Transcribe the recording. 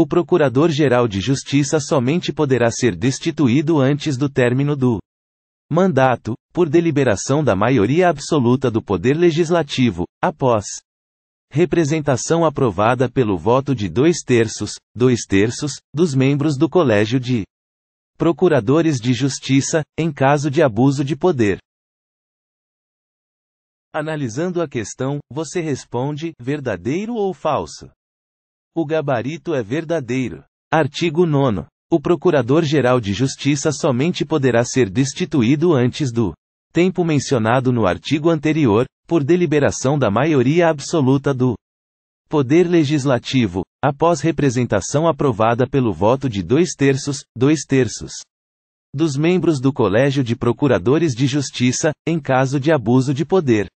O Procurador-Geral de Justiça somente poderá ser destituído antes do término do mandato, por deliberação da maioria absoluta do Poder Legislativo, após representação aprovada pelo voto de dois terços, dois terços, dos membros do Colégio de Procuradores de Justiça, em caso de abuso de poder. Analisando a questão, você responde: verdadeiro ou falso? O gabarito é verdadeiro. Artigo 9. O Procurador-Geral de Justiça somente poderá ser destituído antes do tempo mencionado no artigo anterior, por deliberação da maioria absoluta do Poder Legislativo, após representação aprovada pelo voto de dois terços, dois terços dos membros do Colégio de Procuradores de Justiça, em caso de abuso de poder.